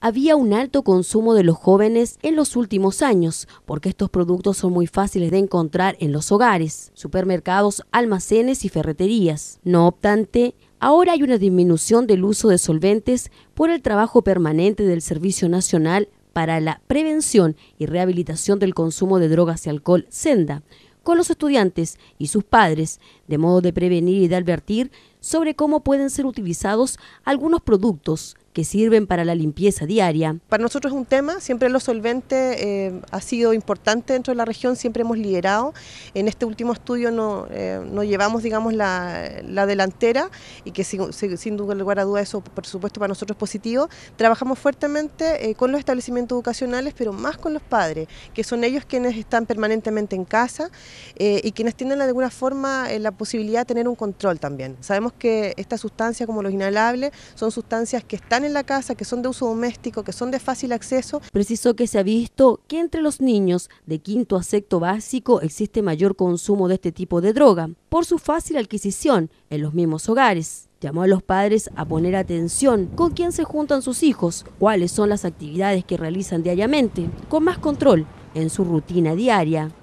Había un alto consumo de los jóvenes en los últimos años, porque estos productos son muy fáciles de encontrar en los hogares, supermercados, almacenes y ferreterías. No obstante, ahora hay una disminución del uso de solventes por el trabajo permanente del Servicio Nacional para la Prevención y Rehabilitación del Consumo de Drogas y Alcohol, Senda, con los estudiantes y sus padres, de modo de prevenir y de advertir sobre cómo pueden ser utilizados algunos productos que sirven para la limpieza diaria. Para nosotros es un tema, siempre los solventes eh, ha sido importante dentro de la región, siempre hemos liderado. En este último estudio no, eh, no llevamos, digamos, la, la, delantera y que sin, sin lugar a duda eso, por supuesto, para nosotros es positivo. Trabajamos fuertemente eh, con los establecimientos educacionales, pero más con los padres, que son ellos quienes están permanentemente en casa y quienes tienen de alguna forma la posibilidad de tener un control también. Sabemos que estas sustancias, como los inhalables, son sustancias que están en la casa, que son de uso doméstico, que son de fácil acceso. Precisó que se ha visto que entre los niños de quinto a sexto básico existe mayor consumo de este tipo de droga por su fácil adquisición en los mismos hogares. Llamó a los padres a poner atención con quién se juntan sus hijos, cuáles son las actividades que realizan diariamente, con más control en su rutina diaria.